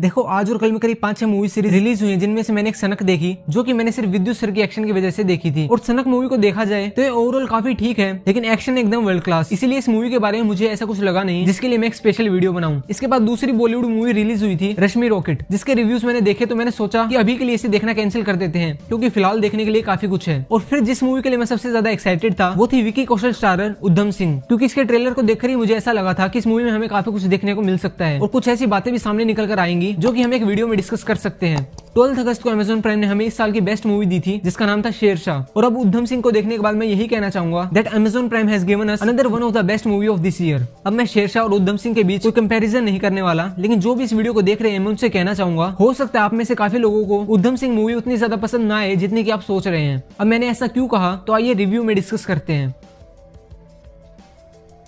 देखो आज और कल में करीब पांच छह मूवी सीरीज रिलीज हुई है जिनमें से मैंने एक सनक देखी जो कि मैंने सिर्फ विद्युत सर की एक्शन की वजह से देखी थी और सनक मूवी को देखा जाए तो ये ओवरऑल काफी ठीक है लेकिन एक्शन एकदम वर्ल्ड क्लास इसीलिए इस मूवी के बारे में मुझे ऐसा कुछ लगा नहीं जिसके लिए मैं एक स्पेशल वीडियो बनाऊँ इसके बाद दूसरी बॉलीवुड मूवी रिलीज हुई थी रश्मि रॉकेट जिसके रिव्यूज मैंने देखे तो मैंने सोचा की अभी के लिए इसे देखना कैंसिल कर देते हैं क्योंकि फिलहाल देखने के लिए काफी कुछ है और फिर जिस मूवी के लिए मैं सबसे ज्यादा एक्साइटेड था वो थी विकी कौशल स्टारर उद्धम सिंह क्योंकि इसके ट्रेलर को देखकर ही मुझे ऐसा लगा था कि इस मूवी में हमें काफी कुछ देखने को मिल सकता है और कुछ ऐसी बातें भी सामने निकल कर आएंगी थी जो कि हम एक वीडियो में डिस्कस कर सकते हैं ट्वेल्थ अगस्त को अमेजोन प्राइम ने हमें इस साल की बेस्ट मूवी दी थी जिसका नाम था शेरशाह और अब उधम सिंह को देखने के बाद मैं यही कहना चाहूंगा that Amazon Prime has given us another one of the best movie of this year अब मैं शेरशाह और उधम सिंह के बीच कोई कंपैरिजन नहीं करने वाला लेकिन जो भी इस वीडियो को देख रहे हैं मैं उनसे कहना चाहूंगा हो सकता है आप में से काफी लोगों को उधम सिंह मूवी उतनी ज्यादा पसंद ना आए जितनी की आप सोच रहे हैं अब मैंने ऐसा क्यों कहा तो आइए रिव्यू में डिस्कस करते हैं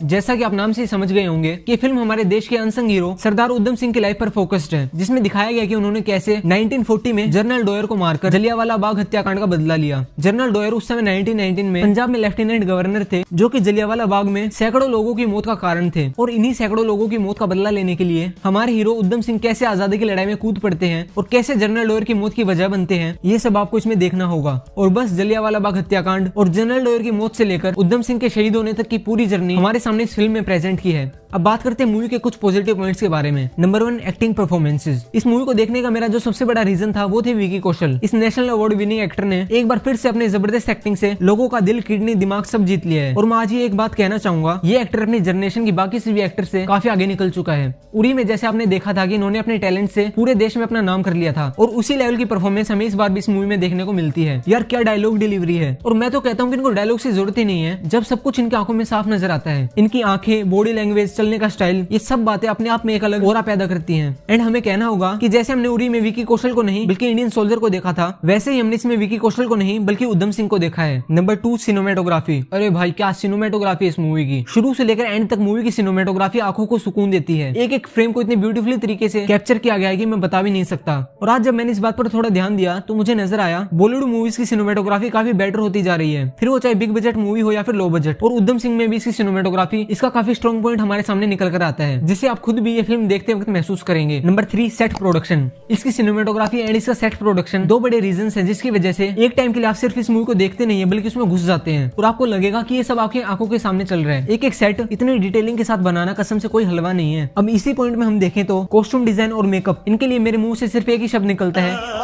जैसा कि आप नाम से ही समझ गए होंगे कि फिल्म हमारे देश के अनसंग हीरो सरदार उधम सिंह की लाइफ पर फोकस्ड है जिसमें दिखाया गया कि उन्होंने कैसे 1940 में जनरल डोयर को मारकर जलियावाला बाग हत्याकांड का बदला लिया जनरल डोयर उस समय 1919 में पंजाब में लेफ्टिनेंट गवर्नर थे जो की जलियावाला बाग में सैकड़ों लोगों की मौत का कारण थे और इन्हीं सैकड़ों लोगों की मौत का बदला लेने के लिए हमारे हीरो उधम सिंह कैसे आजादी की लड़ाई में कूद पड़ते हैं और कैसे जनरल डोयर की मौत की वजह बनते हैं ये सब आपको इसमें देखना होगा और बस जलियावाला बाग हत्याकांड और जनरल डोयर की मौत से लेकर उधम सिंह के शहीद होने तक की पूरी जर्नी हमारे हमने इस फिल्म में प्रेजेंट की है अब बात करते हैं मूवी के कुछ पॉजिटिव पॉइंट्स के बारे में नंबर वन एक्टिंग परफॉर्मेंसेज इस मूवी को देखने का मेरा जो सबसे बड़ा रीजन था वो थे विकी कौशल इस नेशनल अवार्ड विनिंग एक्टर ने एक बार फिर से अपने जबरदस्त एक्टिंग से लोगों का दिल किडनी दिमाग सब जीत लिया है और मैं आज ये एक बात कहना चाहूंगा ये एक्टर अपनी जनरेशन की बाकी सभी एक्टर से काफी आगे निकल चुका है उड़ी में जैसे आपने देखा था कि इन्होंने अपने टैलेंट से पूरे देश में अपना नाम कर लिया था और उसी लेवल की परफॉर्मेंस हमें इस बार भी इस मूवी में देखने को मिलती है यार क्या डायलॉग डिलीवरी है और मैं तो कहता हूँ कि इनको डायलॉग से जरूरत ही नहीं है जब सब कुछ इनकी आंखों में साफ नजर आता है इनकी आंखें बॉडी लैंग्वेज चलने का स्टाइल ये सब बातें अपने आप में एक अलग और पैदा करती है एंड हमें कहना होगा की जैसे हमने उरी में विकी कौशल को नहीं बल्कि इंडियन सोल्जर को देखा था वैसे ही हमने इसमें विकी कौशल को नहीं बल्कि उधम सिंह को देखा है नंबर टू सिनेमाटोग्राफी अरे भाई क्या सिनेमाटोग्राफी इस मूवी की शुरू से लेकर एंड तक मूवी की सिनेमाटोग्राफी आंखों को सुकून देती है एक एक फ्रेम को इतनी ब्यूटीफुली तरीके से कैप्चर किया गया है कि मैं बता भी नहीं सकता और आज जब मैंने इस बात पर थोड़ा ध्यान दिया तो मुझे नजर आया बॉलीवुड मूवीज की सिनेमाटोग्राफी काफी बेटर होती जा रही है फिर वो चाहे बिग बजट मूवी हो या फिर लो बजट और उधम सिंह में भी इसकी सिनेमाटोग्राफी इसका काफी स्ट्रॉन्ग पॉइंट हमारे सामने निकल कर आता है जिसे आप खुद भी ये फिल्म देखते वक्त महसूस करेंगे नंबर थ्री सेट प्रोडक्शन इसकी सिनेमाटोग्राफी एंड इसका सेट प्रोडक्शन दो बड़े रीजन है जिसकी वजह से एक टाइम के लिए आप सिर्फ इस मूवी को देखते नहीं है बल्कि उसमें घुस जाते हैं और आपको लगेगा की ये सब आपकी आंखों के सामने चल रहा है एक एक सेट इतनी डिटेलिंग के साथ बनाना कसम से कोई हलवा नहीं है अब इसी पॉइंट में हम देखें तो कॉस्ट्यूम डिजाइन और मेकअप इनके लिए मेरे मुंह से सिर्फ एक ही शब्द निकलता है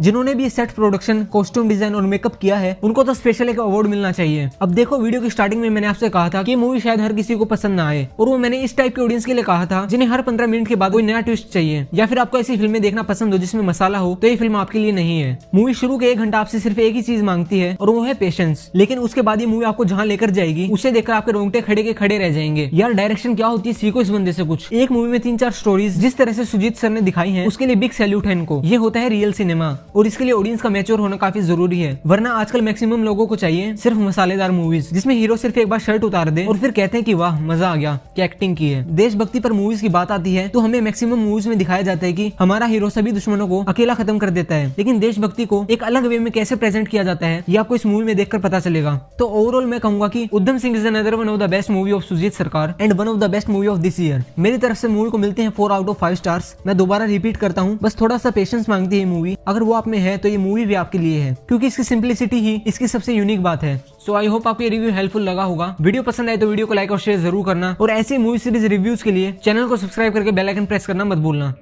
जिन्होंने भी सेट प्रोडक्शन कॉस्ट्यूम डिजाइन और मेकअप किया है उनको तो स्पेशल एक अवार्ड मिलना चाहिए अब देखो वीडियो की स्टार्टिंग में मैंने आपसे कहा था कि मूवी शायद हर किसी को पसंद ना आए और वो मैंने इस टाइप के ऑडियंस के लिए कहा था जिन्हें हर पंद्रह मिनट के बाद कोई नया ट्विस्ट चाहिए या फिर आपको ऐसी फिल्में देखना पसंद हो जिसमें मसाला हो तो ये फिल्म आपके लिए नहीं है मूवी शुरू के एक घंटा आपसे सिर्फ एक ही चीज मांगती है और वो है पेशेंस लेकिन उसके बाद ये मूवी आपको जहाँ लेकर जाएगी उसे देखकर आपके रोंगटे खड़े के खड़े रह जाएंगे यार डायरेक्शन क्या होती है सीखो इस बंदे से कुछ एक मूवी में तीन चार स्टोरीज जिस तरह से सुजीत सर ने दिखाई है उसके लिए बिग सैल्यूट है इनको ये होता है रियल सिनेमा और इसके लिए ऑडियंस का मेच्योर होना काफी जरूरी है वरना आजकल मैक्सिमम लोगों को चाहिए सिर्फ मसालेदार मूवीज जिसमें हीरो सिर्फ एक बार शर्ट उतार दे और फिर कहते हैं की वाह मजा आ गया क्या एक्टिंग की है देशभक्ति पर मूवीज की बात आती है तो हमें मैक्सिमम मूवीज में दिखाया जाता है की हमारा हीरो सभी दुश्मनों को अकेला खत्म कर देता है लेकिन देशभक्ति को एक अलग वे में कैसे प्रेजेंट किया जाता है ये आपको इस मूवी में देखकर पता चलेगा तो ओवरऑल मैं कहूंगा की Udham Singh is another one of the best movie of Sujit Sircar and one of the best movie of this year मेरी तरफ से मूवी को मिलते हैं four out of five stars मैं दोबारा रिपीट कर करता हूँ बस थोड़ा सा पेशेंस मांगती है मूवी अगर वो आप में है तो ये मूवी भी आपके लिए है क्योंकि इसकी सिंप्लिसिटी ही इसकी सबसे यूनिक बात है सो आई होप आपको रिव्यू हेल्पफुल लगा होगा वीडियो पसंद आए तो वीडियो को लाइक और शेयर जरूर करना और ऐसे मूवी सीरीज रिव्यूज के लिए चैनल को सब्सक्राइब करके बेलाइकन प्रेस करना मत भूलना